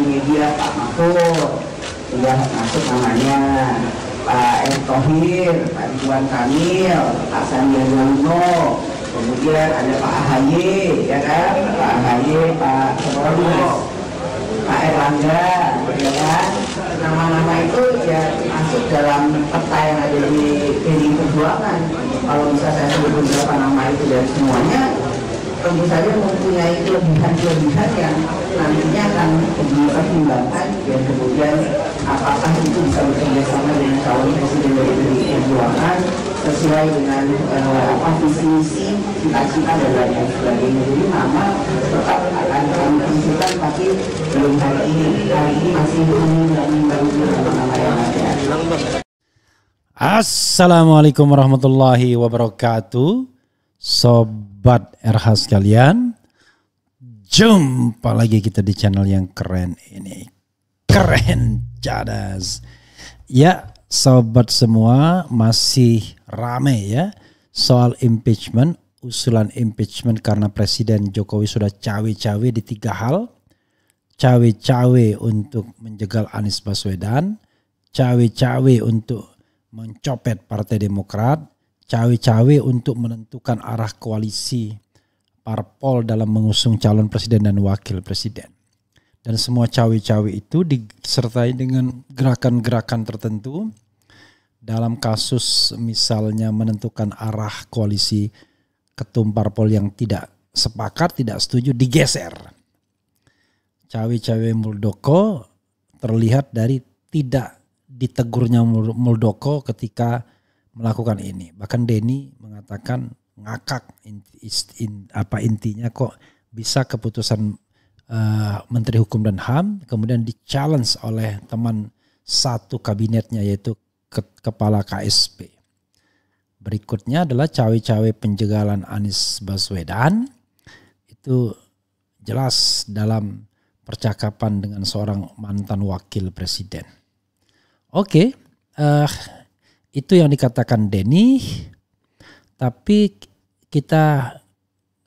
di media Pak Mahfud sudah masuk namanya Pak Erick Thohir, Pak Ridwan Kamil, Pak Sandiaga Uno, kemudian ada Pak Ahaye, ya kan, Pak AHY, Pak Prabowo, Pak Erlangga, ya kan, nama-nama itu ya masuk dalam peta yang ada di PDI Perjuangan. Kalau bisa saya sebut beberapa nama itu dari semuanya, tentu saja mempunyai kelebihan-kelebihan yang nantinya akan dipertimbangkan dan kemudian apakah itu bisa bekerja sama dengan calon presiden dari PDI Perjuangan sesuai dengan eh, apa visi misi cita-cita dan lain sebagainya jadi nama tetap akan kami tentukan tapi belum hari ini hari ini masih menimbang-nimbang nama-nama yang ada Assalamualaikum warahmatullahi wabarakatuh. Sob Sobat RH sekalian, jumpa lagi kita di channel yang keren ini. Keren cadas. Ya, sobat semua masih rame ya soal impeachment, usulan impeachment karena Presiden Jokowi sudah cawe-cawe di tiga hal. Cawe-cawe untuk menjegal Anies Baswedan, cawe-cawe untuk mencopet Partai Demokrat, cawe-cawe untuk menentukan arah koalisi parpol dalam mengusung calon presiden dan wakil presiden. Dan semua cawe-cawe itu disertai dengan gerakan-gerakan tertentu dalam kasus misalnya menentukan arah koalisi ketum parpol yang tidak sepakat, tidak setuju, digeser. Cawe-cawe Muldoko terlihat dari tidak ditegurnya Muldoko ketika melakukan ini. Bahkan Denny mengatakan ngakak inti, in, apa intinya kok bisa keputusan uh, Menteri Hukum dan HAM kemudian di challenge oleh teman satu kabinetnya yaitu ke, kepala KSP. Berikutnya adalah cawe-cawe penjegalan Anies Baswedan itu jelas dalam percakapan dengan seorang mantan wakil presiden. Oke, okay, uh, eh, itu yang dikatakan Denny tapi kita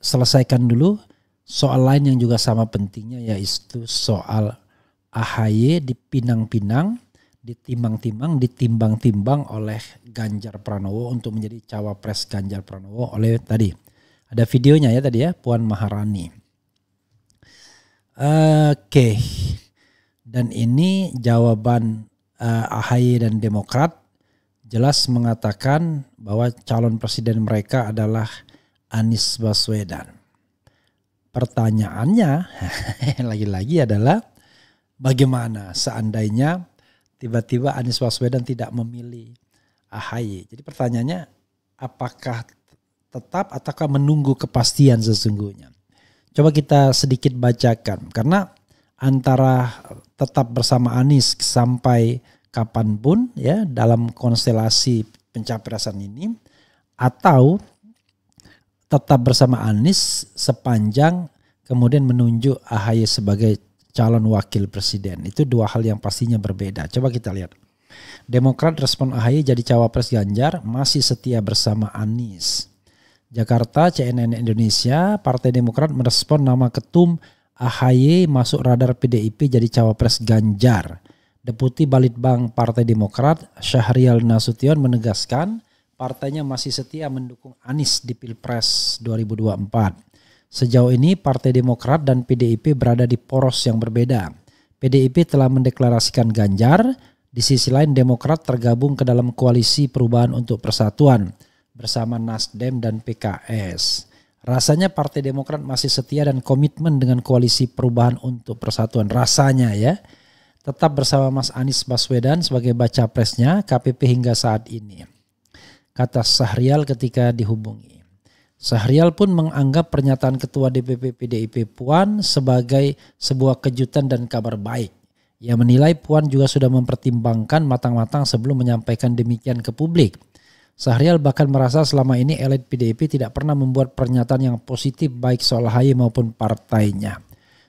selesaikan dulu soal lain yang juga sama pentingnya yaitu soal AHY dipinang-pinang, ditimbang-timbang, ditimbang-timbang oleh Ganjar Pranowo untuk menjadi cawapres Ganjar Pranowo oleh tadi ada videonya ya tadi ya Puan Maharani. Oke, okay. dan ini jawaban uh, eh, AHY dan Demokrat jelas mengatakan bahwa calon presiden mereka adalah Anies Baswedan. Pertanyaannya lagi-lagi adalah bagaimana seandainya tiba-tiba Anies Baswedan tidak memilih AHY. Jadi pertanyaannya apakah tetap ataukah menunggu kepastian sesungguhnya. Coba kita sedikit bacakan karena antara tetap bersama Anies sampai kapanpun ya dalam konstelasi pencapresan ini atau tetap bersama Anies sepanjang kemudian menunjuk AHY sebagai calon wakil presiden. Itu dua hal yang pastinya berbeda. Coba kita lihat. Demokrat respon AHY jadi cawapres Ganjar masih setia bersama Anies. Jakarta, CNN Indonesia, Partai Demokrat merespon nama ketum AHY masuk radar PDIP jadi cawapres Ganjar. Deputi Balitbang Partai Demokrat Syahrial Nasution menegaskan partainya masih setia mendukung Anies di Pilpres 2024. Sejauh ini Partai Demokrat dan PDIP berada di poros yang berbeda. PDIP telah mendeklarasikan Ganjar, di sisi lain Demokrat tergabung ke dalam koalisi perubahan untuk persatuan bersama Nasdem dan PKS. Rasanya Partai Demokrat masih setia dan komitmen dengan koalisi perubahan untuk persatuan. Rasanya ya tetap bersama Mas Anies Baswedan sebagai baca presnya KPP hingga saat ini. Kata Sahrial ketika dihubungi. Sahrial pun menganggap pernyataan Ketua DPP PDIP Puan sebagai sebuah kejutan dan kabar baik. Ia menilai Puan juga sudah mempertimbangkan matang-matang sebelum menyampaikan demikian ke publik. Sahrial bahkan merasa selama ini elit PDIP tidak pernah membuat pernyataan yang positif baik soal Haye maupun partainya.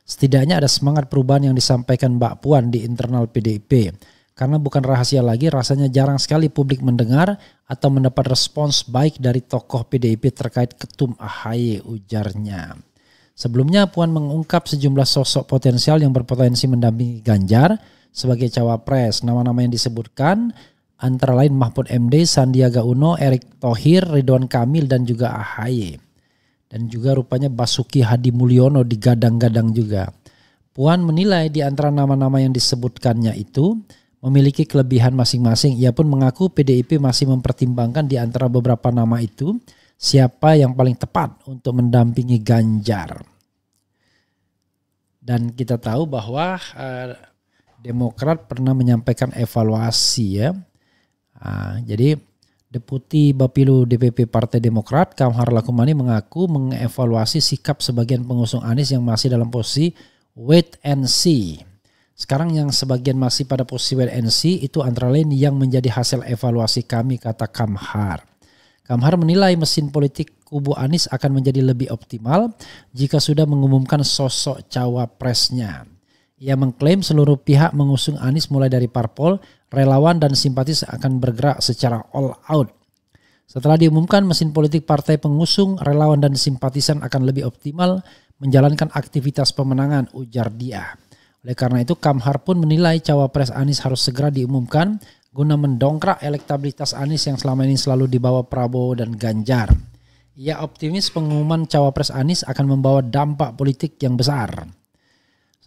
Setidaknya ada semangat perubahan yang disampaikan Mbak Puan di internal PDIP. Karena bukan rahasia lagi, rasanya jarang sekali publik mendengar atau mendapat respons baik dari tokoh PDIP terkait ketum AHY ujarnya. Sebelumnya Puan mengungkap sejumlah sosok potensial yang berpotensi mendampingi Ganjar sebagai cawapres. Nama-nama yang disebutkan antara lain Mahfud MD, Sandiaga Uno, Erick Thohir, Ridwan Kamil, dan juga AHY. Dan juga rupanya Basuki Hadi Mulyono digadang-gadang juga. Puan menilai di antara nama-nama yang disebutkannya itu memiliki kelebihan masing-masing. Ia pun mengaku PDIP masih mempertimbangkan di antara beberapa nama itu siapa yang paling tepat untuk mendampingi Ganjar. Dan kita tahu bahwa uh, Demokrat pernah menyampaikan evaluasi ya. Uh, jadi Deputi Bapilu DPP Partai Demokrat, Kamhar Lakumani mengaku mengevaluasi sikap sebagian pengusung Anies yang masih dalam posisi wait and see. Sekarang yang sebagian masih pada posisi wait and see itu antara lain yang menjadi hasil evaluasi kami, kata Kamhar. Kamhar menilai mesin politik kubu Anies akan menjadi lebih optimal jika sudah mengumumkan sosok cawapresnya. Ia mengklaim seluruh pihak mengusung Anies mulai dari parpol, relawan dan simpatis akan bergerak secara all out. Setelah diumumkan, mesin politik partai pengusung, relawan dan simpatisan akan lebih optimal menjalankan aktivitas pemenangan, ujar dia. Oleh karena itu, Kamhar pun menilai cawapres Anies harus segera diumumkan guna mendongkrak elektabilitas Anies yang selama ini selalu dibawa Prabowo dan Ganjar. Ia optimis pengumuman cawapres Anies akan membawa dampak politik yang besar.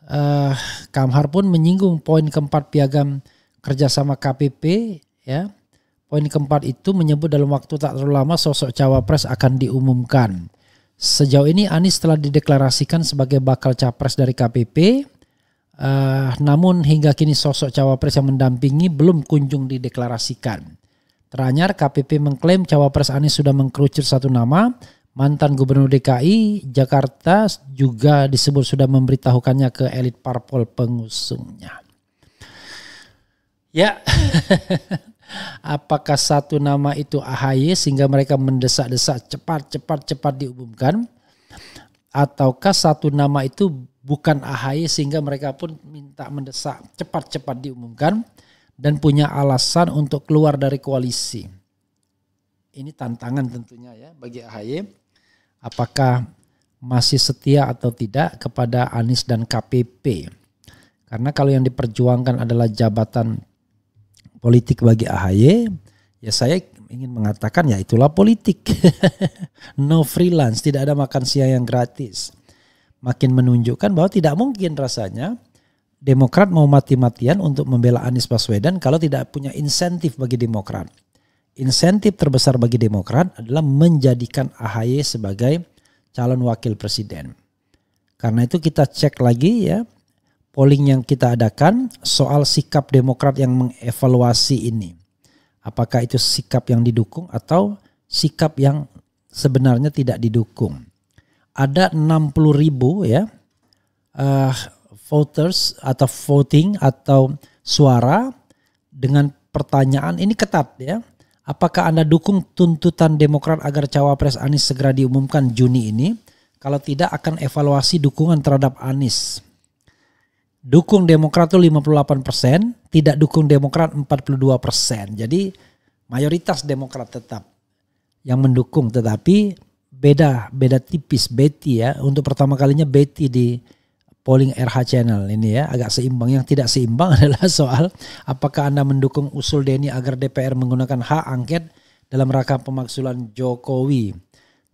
Uh, Kamhar pun menyinggung poin keempat piagam kerjasama KPP ya. Poin keempat itu menyebut dalam waktu tak terlalu lama sosok cawapres akan diumumkan. Sejauh ini Anies telah dideklarasikan sebagai bakal capres dari KPP. Uh, eh, namun hingga kini sosok cawapres yang mendampingi belum kunjung dideklarasikan. Teranyar KPP mengklaim cawapres Anies sudah mengkerucut satu nama. Mantan Gubernur DKI Jakarta juga disebut sudah memberitahukannya ke elit parpol pengusungnya. Ya, apakah satu nama itu AHY sehingga mereka mendesak-desak cepat-cepat-cepat diumumkan? Ataukah satu nama itu bukan AHY sehingga mereka pun minta mendesak cepat-cepat diumumkan dan punya alasan untuk keluar dari koalisi? Ini tantangan tentunya ya bagi AHY. Apakah masih setia atau tidak kepada Anies dan KPP? Karena kalau yang diperjuangkan adalah jabatan politik bagi AHY, ya saya ingin mengatakan ya itulah politik. no freelance, tidak ada makan siang yang gratis. Makin menunjukkan bahwa tidak mungkin rasanya Demokrat mau mati-matian untuk membela Anies Baswedan kalau tidak punya insentif bagi Demokrat. Insentif terbesar bagi Demokrat adalah menjadikan AHY sebagai calon wakil presiden. Karena itu kita cek lagi ya polling yang kita adakan soal sikap Demokrat yang mengevaluasi ini. Apakah itu sikap yang didukung atau sikap yang sebenarnya tidak didukung. Ada 60 ribu ya uh, voters atau voting atau suara dengan pertanyaan ini ketat ya. Apakah Anda dukung tuntutan Demokrat agar cawapres Anies segera diumumkan Juni ini? Kalau tidak akan evaluasi dukungan terhadap Anies dukung Demokrat tuh 58 persen, tidak dukung Demokrat 42 persen. Jadi mayoritas Demokrat tetap yang mendukung, tetapi beda beda tipis Betty ya. Untuk pertama kalinya Betty di polling RH channel ini ya agak seimbang. Yang tidak seimbang adalah soal apakah anda mendukung usul Denny agar DPR menggunakan hak angket dalam rangka pemaksulan Jokowi.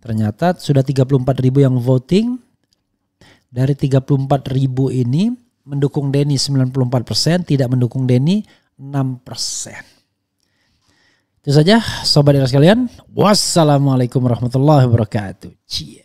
Ternyata sudah 34 ribu yang voting dari 34 ribu ini mendukung Denny 94%, tidak mendukung Denny 6%. Itu saja sobat era sekalian. Wassalamualaikum warahmatullahi wabarakatuh. Cie.